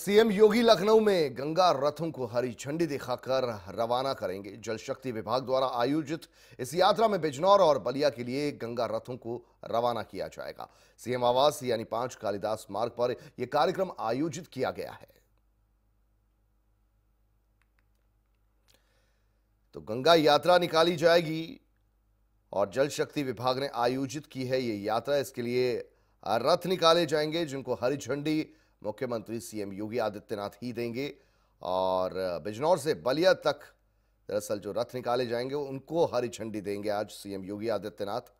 CM योगी लखनऊ में गंगा रथों को हरी झंडी दिखाकर रवाना करेंगे जल शक्ति विभाग द्वारा आयोजित इस यात्रा में बिजनौर और बलिया के लिए गंगा रथों को रवाना किया जाएगा सीएम आवास यानी पांच कालिदास मार्ग पर यह कार्यक्रम आयोजित किया गया है तो गंगा यात्रा निकाली जाएगी और जल शक्ति विभाग ने आयोजित की है ये यात्रा इसके लिए रथ निकाले जाएंगे जिनको हरी झंडी मुख्यमंत्री सीएम योगी आदित्यनाथ ही देंगे और बिजनौर से बलिया तक दरअसल जो रथ निकाले जाएंगे उनको हरी झंडी देंगे आज सीएम योगी आदित्यनाथ